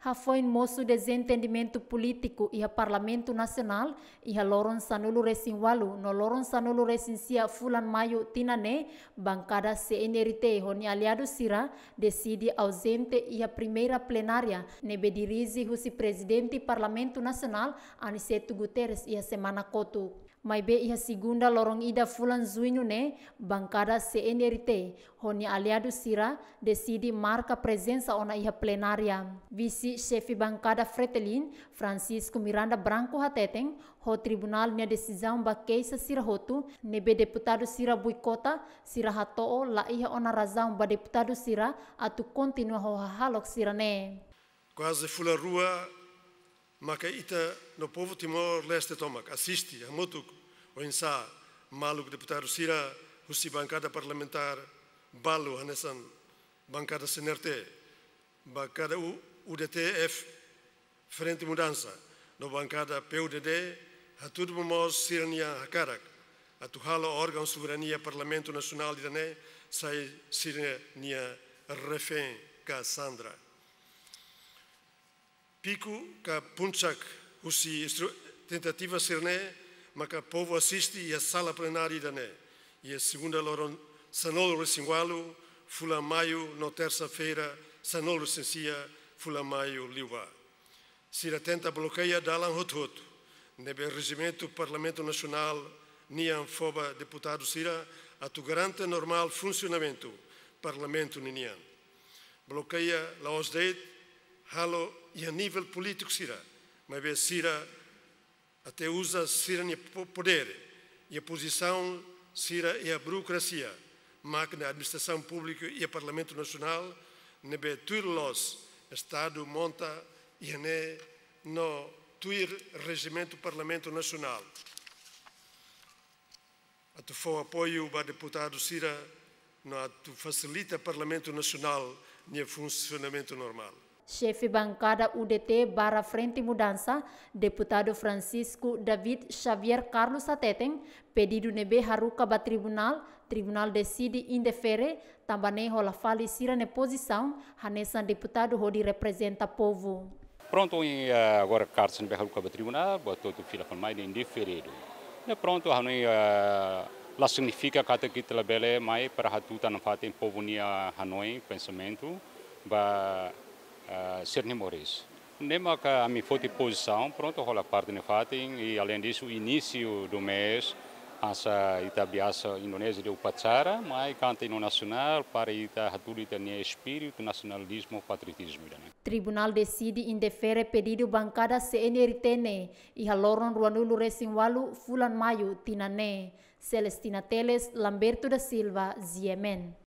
Hafoi moço desentendimento político e a Parlamento Nacional e a Loron Sanulu Resin Walu, no Loron Sanulu Resin Sia Fulan Maio Tinane, bancada CNRT Rony Aliado Sira, decide ausente e a primeira plenária, nebe dirige o presidente Parlamento Nacional, Aniceto Guterres e a Semana Coto. mai be iha sigunda lorong ida fulan zuinu ne bangkada CNRT honi aliadu sira decidi marka presensa ona iha plenaria. Visi chefi bangkada Fretelin, Francisco Miranda Branco Hateteng, ho tribunal nia desizaun ba keisa sira hotu nebe deputado sira buikota sira hatoo la iha ona razaun ba deputado sira atu kontinua ho hahalok sira ne. Quase fula rua мака ита но повоти мо лесте томак, асисти, амотук, оинса, малук депутару сира, хуси банкада парламентар, балу ханесан, банкада сенерте, банкада УДТФ, френти муданса, но банкада ПУДД, а хатуд мо сирния хакарак, а тухала орган суверения парламенту национал дане, сај сирния рефен ка Сандра. Piku ka punçak usi tentativa mas ma ka povo assisti a sala plenária da ne. E a segunda loron sanol resingualu, fula maio no terça-feira, sanol sensia, fula maio liwa. Sira tenta bloqueia dalan hot hot. Nebe regimento Parlamento Nacional, nian foba deputado sira, tu garanta normal funcionamento Parlamento ninian. Bloqueia la osdeit, halo e a nível político sira, mas bem sira até usa sira o poder e a posição sira e é a burocracia, máquina administração pública e a parlamento nacional, ne be tuir los estado monta e ne no tuir regimento parlamento nacional. A tu foi apoio ba deputado sira no a tu facilita parlamento nacional ne funcionamento normal chefe bancada UDT barra Frente Mudança, deputado Francisco David Xavier Carlos Ateteng, pedido nebe haruka ba tribunal, tribunal decide indefere, também rola falecira na posição, hanessa deputado rodi representa povo. Pronto, eh, agora Carlos nebe haruka ba tribunal, botou tu fila com mais indeferido. Né, pronto, hanoi eh, lá significa que kita lebele é mai para hatutan o povo nia hanoi pensamento, ba cernim nem Nema ca am făcut posição, pronto, rola parte ne fatin, e além disso, início do mês, ansa ita biasa Indonésia de mas mai canta no nacional para ita hatuli ita espírito nacionalismo patriotismo. Né? Tribunal decide indefere pedido bancada CNRTN e haloron ruanulu resin fulan mayu Tinané. Celestina Teles, Lamberto da Silva, Ziemen.